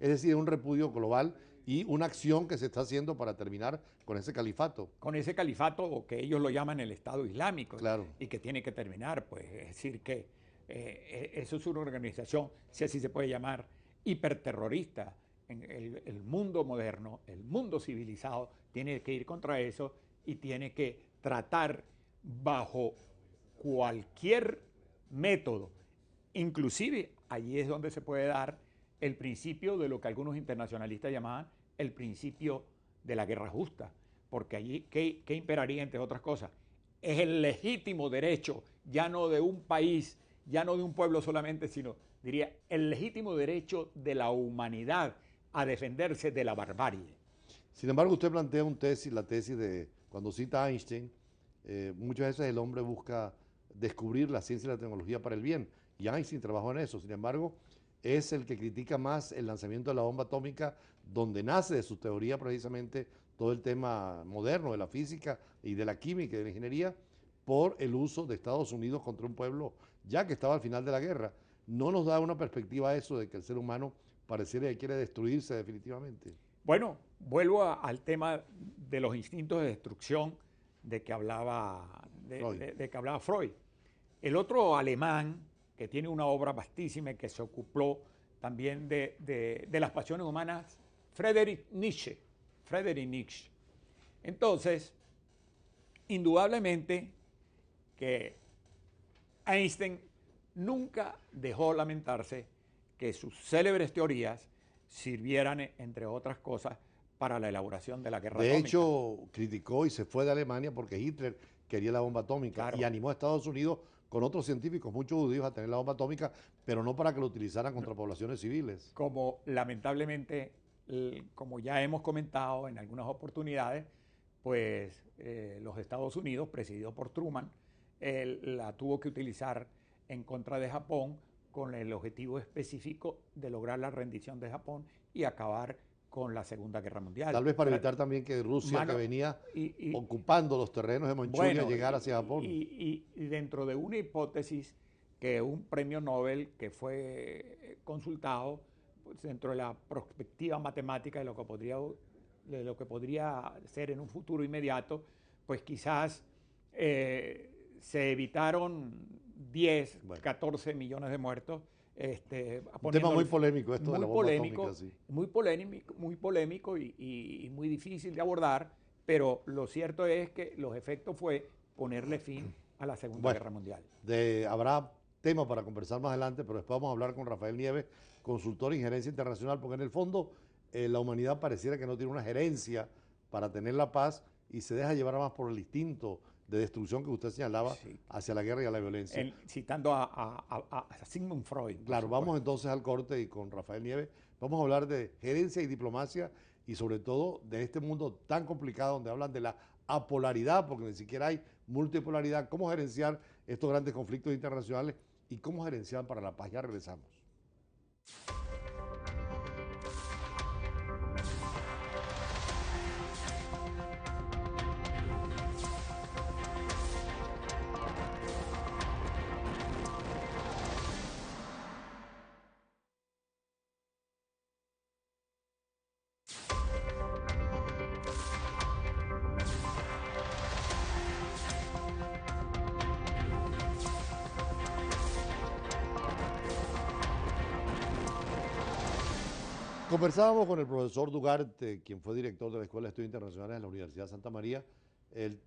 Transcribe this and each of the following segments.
es decir, un repudio global y una acción que se está haciendo para terminar con ese califato. Con ese califato o que ellos lo llaman el Estado Islámico claro. y que tiene que terminar, pues es decir que eh, e, eso es una organización, si así se puede llamar, hiperterrorista. En el, el mundo moderno, el mundo civilizado, tiene que ir contra eso y tiene que tratar bajo cualquier método. Inclusive allí es donde se puede dar el principio de lo que algunos internacionalistas llamaban el principio de la guerra justa, porque allí, ¿qué, imperaría entre otras cosas? Es el legítimo derecho, ya no de un país, ya no de un pueblo solamente, sino, diría, el legítimo derecho de la humanidad a defenderse de la barbarie. Sin embargo, usted plantea un tesis, la tesis de cuando cita a Einstein, eh, muchas veces el hombre busca descubrir la ciencia y la tecnología para el bien, y Einstein trabajó en eso. Sin embargo, es el que critica más el lanzamiento de la bomba atómica, donde nace de su teoría precisamente todo el tema moderno de la física y de la química y de la ingeniería, por el uso de Estados Unidos contra un pueblo ya que estaba al final de la guerra. No nos da una perspectiva eso de que el ser humano pareciera que quiere destruirse definitivamente. Bueno, vuelvo al tema de los instintos de destrucción de que hablaba, de que hablaba Freud. El otro alemán, que tiene una obra vastísima y que se ocupó también de, las pasiones humanas, Friedrich Nietzsche. Friedrich Nietzsche. Entonces, indudablemente que Einstein nunca dejó lamentarse que sus célebres teorías sirvieran, entre otras cosas, para la elaboración de la guerra de De hecho, criticó y se fue de Alemania porque Hitler quería la bomba atómica y animó a Estados Unidos con otros científicos, muchos judíos, a tener la bomba atómica, pero no para que lo utilizaran contra poblaciones civiles. Como lamentablemente, como ya hemos comentado en algunas oportunidades, pues eh, los Estados Unidos, presidido por Truman, la tuvo que utilizar en contra de Japón con el objetivo específico de lograr la rendición de Japón y acabar con la Segunda Guerra Mundial. Tal vez para evitar también que Rusia, que venía ocupando los terrenos de Manchuria, llegara hacia Japón. Y, dentro de una hipótesis que un premio Nobel que fue eh, consultado pues, dentro de la perspectiva matemática de lo que podría de lo que podría ser en un futuro inmediato, pues quizás eh, se evitaron 10, 14 millones de muertos este, un tema muy polémico esto muy polémico, Muy polémico, muy polémico y, muy difícil de abordar, pero lo cierto es que los efectos fue ponerle fin a la Segunda Guerra Mundial. De, habrá tema para conversar más adelante, pero después vamos a hablar con Rafael Nieves, consultor en gerencia internacional, porque en el fondo eh, la humanidad pareciera que no tiene una gerencia para tener la paz y se deja llevar más por el instinto de destrucción que usted señalaba hacia la guerra y a la violencia. citando a, a, Sigmund Freud. Claro, vamos entonces al corte y con Rafael Nieves vamos a hablar de gerencia y diplomacia y sobre todo de este mundo tan complicado donde hablan de la apolaridad, porque ni siquiera hay multipolaridad, cómo gerenciar estos grandes conflictos internacionales y cómo gerenciar para la paz. Ya regresamos. Conversábamos con el profesor Dugarte, quien fue director de la Escuela de Estudios Internacionales de la Universidad de Santa María, el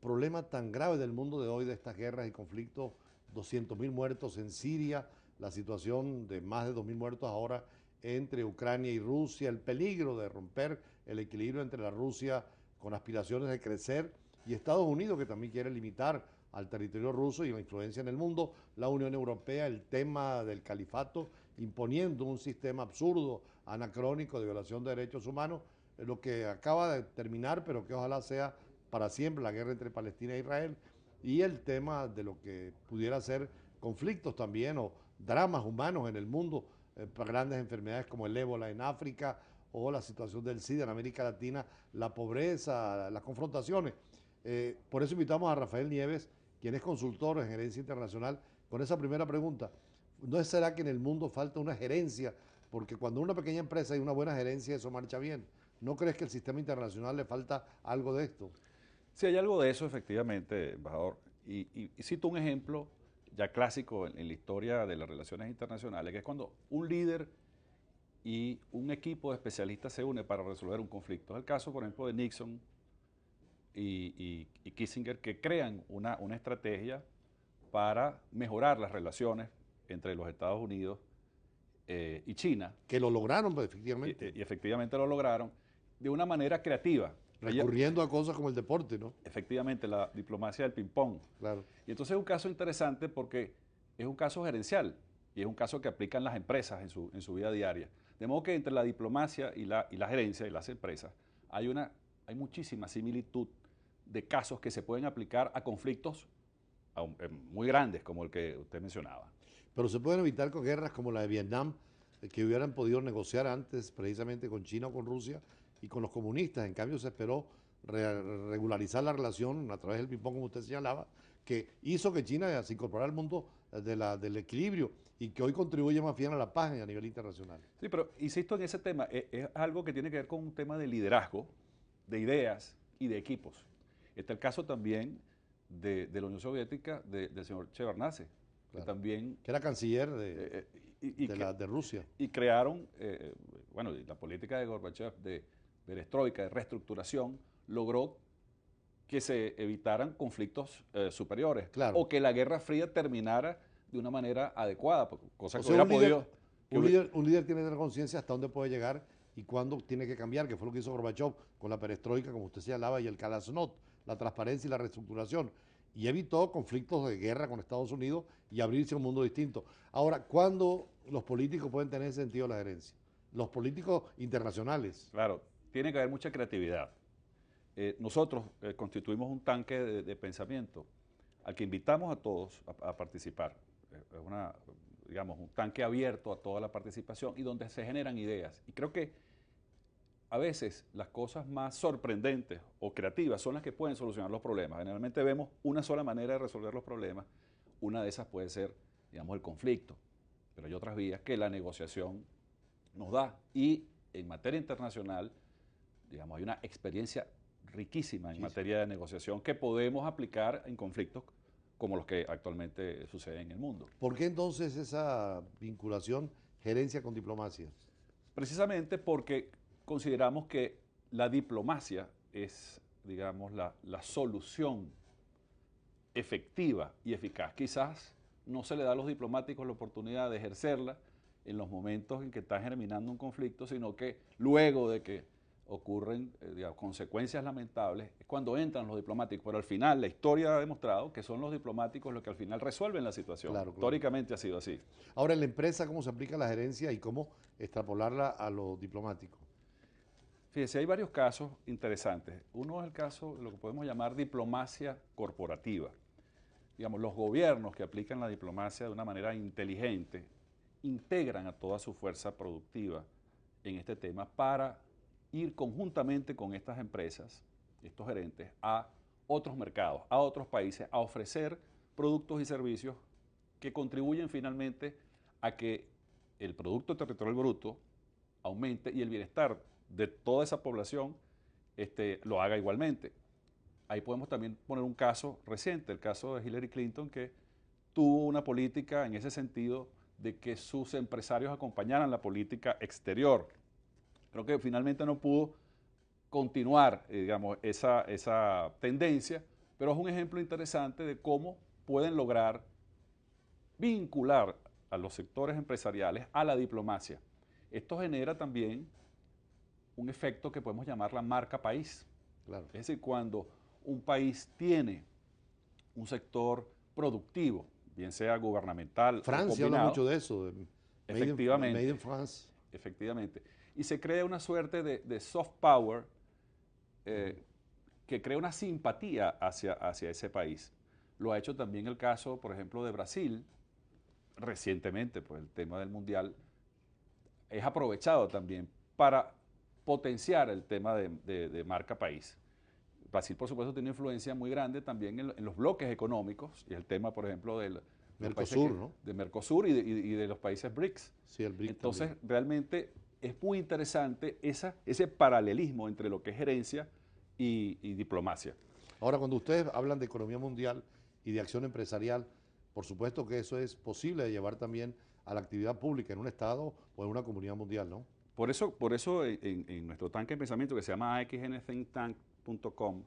problema tan grave del mundo de hoy de estas guerras y conflictos, 200.000 muertos en Siria, la situación de más de 2.000 muertos ahora entre Ucrania y Rusia, el peligro de romper el equilibrio entre la Rusia con aspiraciones de crecer y Estados Unidos que también quiere limitar al territorio ruso y la influencia en el mundo, la Unión Europea, el tema del califato imponiendo un sistema absurdo anacrónico de violación de derechos humanos, lo que acaba de terminar, pero que ojalá sea para siempre la guerra entre Palestina e Israel, y el tema de lo que pudiera ser conflictos también o dramas humanos en el mundo, eh, grandes enfermedades como el ébola en África o la situación del SIDA en América Latina, la pobreza, las confrontaciones. Eh, por eso invitamos a Rafael Nieves, quien es consultor en gerencia internacional, con esa primera pregunta. ¿No será que en el mundo falta una gerencia porque cuando una pequeña empresa y una buena gerencia, eso marcha bien. ¿No crees que el sistema internacional le falta algo de esto? Sí, hay algo de eso, efectivamente, embajador. Y, cito un ejemplo ya clásico en, la historia de las relaciones internacionales, que es cuando un líder y un equipo de especialistas se une para resolver un conflicto. Es el caso, por ejemplo, de Nixon y, Kissinger, que crean una estrategia para mejorar las relaciones entre los Estados Unidos eh, y China. Que lo lograron, pues, efectivamente. Y, efectivamente lo lograron de una manera creativa. Recurriendo a cosas como el deporte, ¿no? Efectivamente, la diplomacia del ping-pong. Claro. Y entonces es un caso interesante porque es un caso gerencial y es un caso que aplican las empresas en su, vida diaria. De modo que entre la diplomacia y la, y la gerencia y las empresas hay, una, hay muchísima similitud de casos que se pueden aplicar a conflictos eh, muy grandes como el que usted mencionaba. Pero se pueden evitar con guerras como la de Vietnam, eh, que hubieran podido negociar antes precisamente con China o con Rusia y con los comunistas. En cambio, se esperó regularizar la relación a través del ping-pong, como usted señalaba, que hizo que China se incorporara al mundo eh, del equilibrio y que hoy contribuye más bien a la paz a nivel internacional. Sí, pero insisto en ese tema, e-, es, algo que tiene que ver con un tema de liderazgo, de ideas y de equipos. Está el caso también de, la Unión Soviética del señor Guevara que también... Que era canciller de, eh, eh, de, Rusia. Y crearon, eh, bueno, la política de Gorbachev de perestroika, de, reestructuración, logró que se evitaran conflictos superiores. O que la Guerra Fría terminara de una manera adecuada, cosa que no hubiera un podido... un, Líder, tiene que tener conciencia hasta dónde puede llegar y cuándo tiene que cambiar, que fue lo que hizo Gorbachev con la perestroika, como usted señalaba, y el Kalasnot, la transparencia y la reestructuración y evitó conflictos de guerra con Estados Unidos y abrirse a un mundo distinto. Ahora, ¿cuándo los políticos pueden tener sentido la herencia? Los políticos internacionales. Claro, tiene que haber mucha creatividad. Eh, nosotros eh, constituimos un tanque de, pensamiento al que invitamos a todos a, participar. Eh, es una, digamos, un tanque abierto a toda la participación y donde se generan ideas. Y creo que a veces las cosas más sorprendentes o creativas son las que pueden solucionar los problemas. Generalmente vemos una sola manera de resolver los problemas. Una de esas puede ser, digamos, el conflicto, pero hay otras vías que la negociación nos da. Y en materia internacional, digamos, hay una experiencia riquísima en materia de negociación que podemos aplicar en conflictos como los que actualmente suceden en el mundo. ¿Por qué entonces esa vinculación gerencia con diplomacia? Precisamente porque consideramos que la diplomacia es, digamos, la, solución efectiva y eficaz. Quizás no se le da a los diplomáticos la oportunidad de ejercerla en los momentos en que está germinando un conflicto, sino que luego de que ocurren eh, consecuencias lamentables es cuando entran los diplomáticos. Pero al final la historia ha demostrado que son los diplomáticos los que al final resuelven la situación. Históricamente ha sido así. Ahora, en la empresa, ¿cómo se aplica la gerencia y cómo extrapolarla a los diplomáticos? Fíjense, hay varios casos interesantes. Uno es el caso de lo que podemos llamar diplomacia corporativa. Digamos, los gobiernos que aplican la diplomacia de una manera inteligente integran a toda su fuerza productiva en este tema para ir conjuntamente con estas empresas, estos gerentes, a otros mercados, a otros países, a ofrecer productos y servicios que contribuyen finalmente a que el Producto Territorial Bruto aumente y el bienestar de toda esa población este, lo haga igualmente. Ahí podemos también poner un caso reciente, el caso de Hillary Clinton, que tuvo una política en ese sentido de que sus empresarios acompañaran la política exterior. Creo que finalmente no pudo continuar, eh, digamos, esa, esa tendencia, pero es un ejemplo interesante de cómo pueden lograr vincular a los sectores empresariales a la diplomacia. Esto genera también un efecto que podemos llamar la marca país. Es decir, cuando un país tiene un sector productivo, bien sea gubernamental. Francia habla mucho de eso. efectivamente. in, France. Efectivamente. Y se crea una suerte de, soft power eh, que crea una simpatía hacia, hacia ese país. Lo ha hecho también el caso, por ejemplo, de Brasil, recientemente, por pues, el tema del Mundial, es aprovechado también para potenciar el tema de, marca país. Brasil, por supuesto, tiene influencia muy grande también en, los bloques económicos y el tema, por ejemplo, del, Mercosur, ¿no? De Mercosur y de, los países BRICS. Entonces, realmente es muy interesante esa, ese paralelismo entre lo que es gerencia y, y, diplomacia. Ahora, cuando ustedes hablan de economía mundial y de acción empresarial, por supuesto que eso es posible de llevar también a la actividad pública en un Estado o en una comunidad mundial, ¿no? Por eso, por eso eh, en, nuestro tanque de pensamiento que se llama axnthinktank.com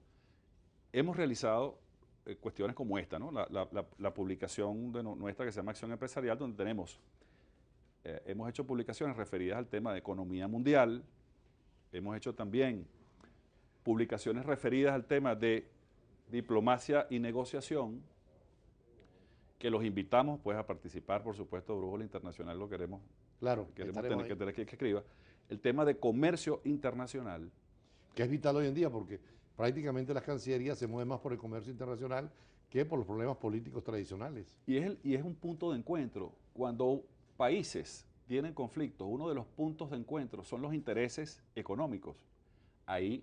hemos realizado eh, cuestiones como esta, ¿no? la, publicación de nuestra que se llama Acción Empresarial, donde tenemos, eh, hemos hecho publicaciones referidas al tema de economía mundial, hemos hecho también publicaciones referidas al tema de diplomacia y negociación, que los invitamos pues a participar, por supuesto, Brújula Internacional, lo queremos, claro, queremos tener, que, que escriba el tema de comercio internacional. Que es vital hoy en día porque prácticamente las cancillerías se mueven más por el comercio internacional que por los problemas políticos tradicionales. Y es, un punto de encuentro. Cuando países tienen conflictos, uno de los puntos de encuentro son los intereses económicos. Ahí,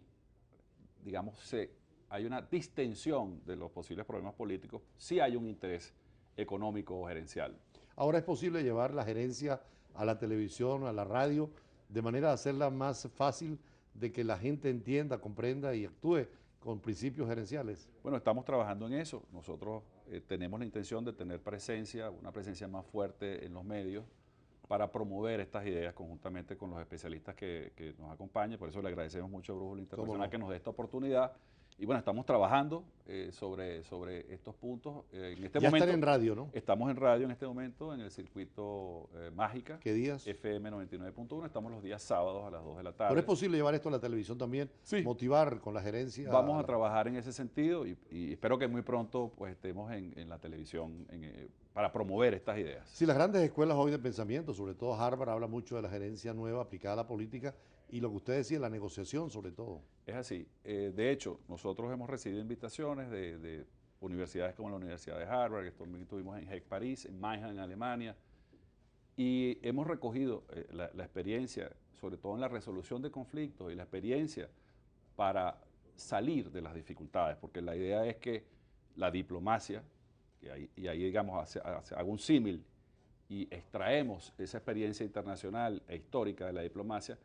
digamos, hay una distensión de los posibles problemas políticos si hay un interés económico o gerencial. Ahora es posible llevar la gerencia a la televisión, a la radio, de manera de hacerla más fácil de que la gente entienda, comprenda y actúe con principios gerenciales? Bueno, estamos trabajando en eso. Nosotros eh, tenemos la intención de tener presencia, una presencia más fuerte en los medios para promover estas ideas conjuntamente con los especialistas que, nos acompañan. Por eso le agradecemos mucho a Brújula Internacional que nos dé esta oportunidad y bueno, estamos trabajando eh, sobre, sobre estos puntos. Eh, este ya en radio, ¿no? Estamos en radio en este momento, en el circuito eh, Mágica. ¿Qué días? FM 99.1. Estamos los días sábados a las 2 de la tarde. Pero es posible llevar esto a la televisión también, sí. motivar con la gerencia. Vamos a, trabajar en ese sentido y, espero que muy pronto pues, estemos en, la televisión para promover estas ideas. Sí, las grandes escuelas hoy de pensamiento, sobre todo Harvard, habla mucho de la gerencia nueva aplicada a la política y lo que usted decía, la negociación sobre todo. Es así. Eh, de hecho, nosotros hemos recibido invitaciones de, universidades como la Universidad de Harvard, que también estuvimos en Hexparís, París, en Mannheim, en Alemania, y hemos recogido eh, la, experiencia, sobre todo en la resolución de conflictos y la experiencia para salir de las dificultades, porque la idea es que la diplomacia, que y ahí digamos, hace, hago un símil, y extraemos esa experiencia internacional e histórica de la diplomacia,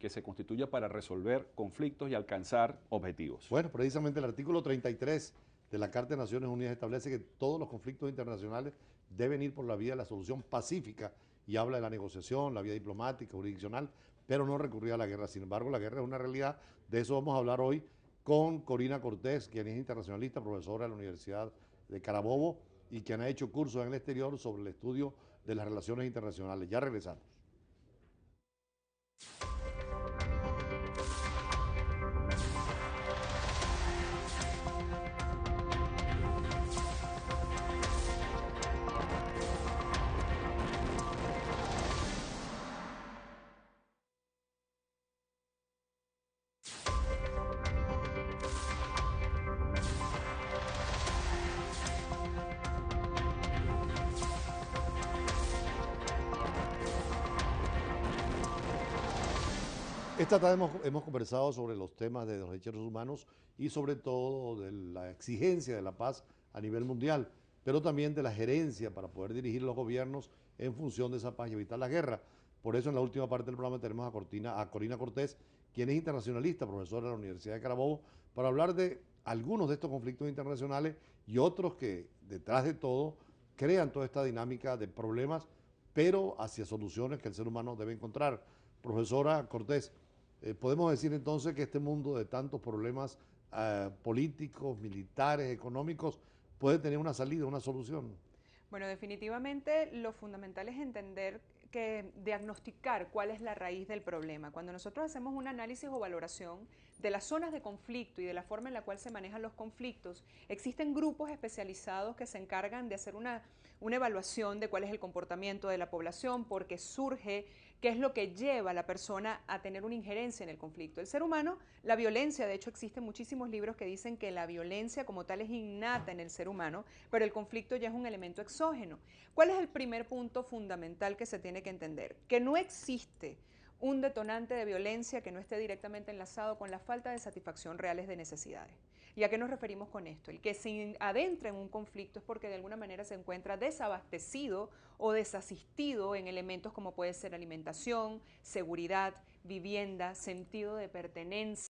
que se constituya para resolver conflictos y alcanzar objetivos. Bueno, precisamente el artículo 33 de la Carta de Naciones Unidas establece que todos los conflictos internacionales deben ir por la vía de la solución pacífica y habla de la negociación, la vía diplomática, jurisdiccional, pero no recurrir a la guerra. Sin embargo, la guerra es una realidad, de eso vamos a hablar hoy con Corina Cortés, quien es internacionalista, profesora de la Universidad de Carabobo y quien ha hecho cursos en el exterior sobre el estudio de las relaciones internacionales. Ya regresamos. Esta tarde hemos, conversado sobre los temas de los derechos humanos y sobre todo de la exigencia de la paz a nivel mundial, pero también de la gerencia para poder dirigir los gobiernos en función de esa paz y evitar la guerra. Por eso en la última parte del programa tenemos a Corina Cortés, quien es internacionalista, profesora de la Universidad de Carabobo, para hablar de algunos de estos conflictos internacionales y otros que detrás de todo crean toda esta dinámica de problemas, pero hacia soluciones que el ser humano debe encontrar. Profesora Cortés, eh, podemos decir entonces que este mundo de tantos problemas eh, políticos, militares, económicos, puede tener una salida, una solución. Bueno, definitivamente lo fundamental es entender que diagnosticar cuál es la raíz del problema. Cuando nosotros hacemos un análisis o valoración de las zonas de conflicto y de la forma en la cual se manejan los conflictos, existen grupos especializados que se encargan de hacer una, evaluación de cuál es el comportamiento de la población, porque surge qué es lo que lleva a la persona a tener una injerencia en el conflicto. El ser humano, la violencia, de hecho existen muchísimos libros que dicen que la violencia como tal es innata en el ser humano, pero el conflicto ya es un elemento exógeno. ¿Cuál es el primer punto fundamental que se tiene que entender? Que no existe un detonante de violencia que no esté directamente enlazado con la falta de satisfacción reales de necesidades. ¿Y a qué nos referimos con esto? El que se adentra en un conflicto es porque de alguna manera se encuentra desabastecido o desasistido en elementos como puede ser alimentación, seguridad, vivienda, sentido de pertenencia